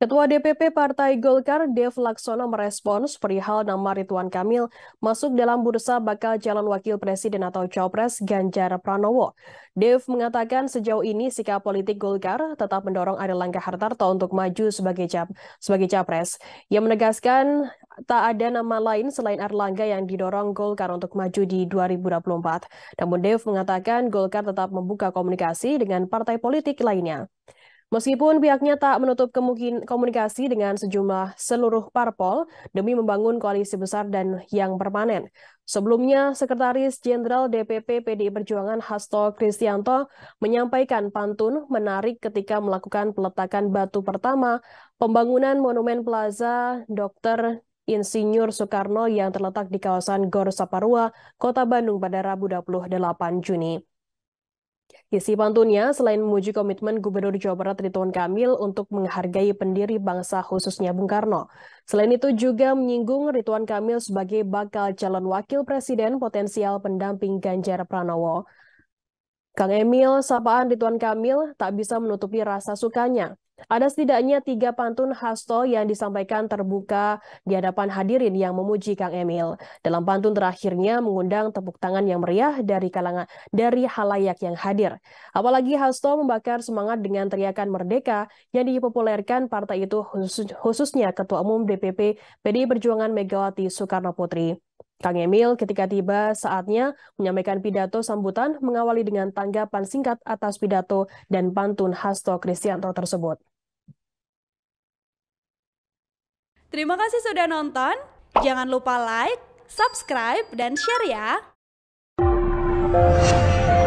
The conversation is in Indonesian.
Ketua DPP Partai Golkar, Dev Laksono merespons perihal nama Ridwan Kamil masuk dalam bursa bakal calon wakil presiden atau cawapres Ganjar Pranowo. Dev mengatakan sejauh ini sikap politik Golkar tetap mendorong ada langkah Hartarto untuk maju sebagai cap sebagai capres. Ia menegaskan tak ada nama lain selain Erlangga yang didorong Golkar untuk maju di 2024. Namun Dev mengatakan Golkar tetap membuka komunikasi dengan partai politik lainnya. Meskipun pihaknya tak menutup kemungkinan komunikasi dengan sejumlah seluruh parpol demi membangun koalisi besar dan yang permanen. Sebelumnya, Sekretaris Jenderal DPP PDI Perjuangan Hasto Kristianto menyampaikan pantun menarik ketika melakukan peletakan batu pertama pembangunan Monumen Plaza Dr. Insinyur Soekarno yang terletak di kawasan Gor Saparua, Kota Bandung pada Rabu 28 Juni. Isi ya, pantunnya selain memuji komitmen Gubernur Jawa Barat Ridwan Kamil untuk menghargai pendiri bangsa khususnya Bung Karno. Selain itu juga menyinggung Ridwan Kamil sebagai bakal calon wakil presiden potensial pendamping Ganjar Pranowo. Kang Emil, sapaan Rituan Kamil tak bisa menutupi rasa sukanya. Ada setidaknya tiga pantun Hasto yang disampaikan terbuka di hadapan hadirin yang memuji Kang Emil. Dalam pantun terakhirnya mengundang tepuk tangan yang meriah dari kalangan dari halayak yang hadir. Apalagi Hasto membakar semangat dengan teriakan merdeka yang dipopulerkan partai itu khusus, khususnya Ketua Umum DPP PDI Perjuangan Megawati Soekarno Putri. Kang Emil ketika tiba saatnya menyampaikan pidato sambutan mengawali dengan tanggapan singkat atas pidato dan pantun Hasto Kristianto tersebut. Terima kasih sudah nonton. Jangan lupa like, subscribe, dan share ya.